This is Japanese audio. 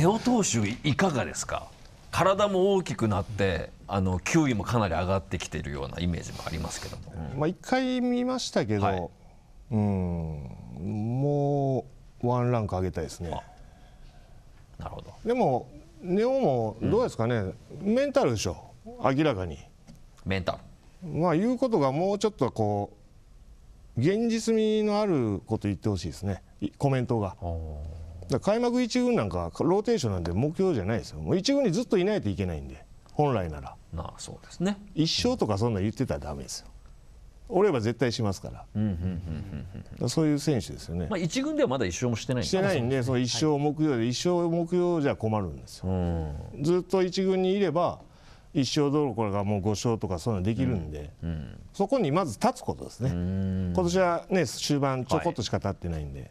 根尾投手いかがですか体も大きくなってあの球威もかなり上がってきているようなイメージもありますけども、まあ、1回見ましたけど、はい、うんもうワンランク上げたいですね。なるほどでもネオもどうですかね、うん、メンタルでしょ明らかにメンタルまあ言うことがもうちょっとこう現実味のあること言ってほしいですねコメントがだ開幕1軍なんかローテーションなんて目標じゃないですよもう1軍にずっといないといけないんで本来ならまあそうですね一生とかそんな言ってたらだめですよ、折れば絶対しますから、そういう選手ですよね、まあ、1軍ではまだ1勝もしてないしてないんで、その1勝目標で、1勝目標じゃ困るんですよ、ずっと1軍にいれば、1勝どころかもう5勝とかそういうのできるんで、そこにまず立つことですね、今年はね終盤、ちょこっとしか立ってないんで。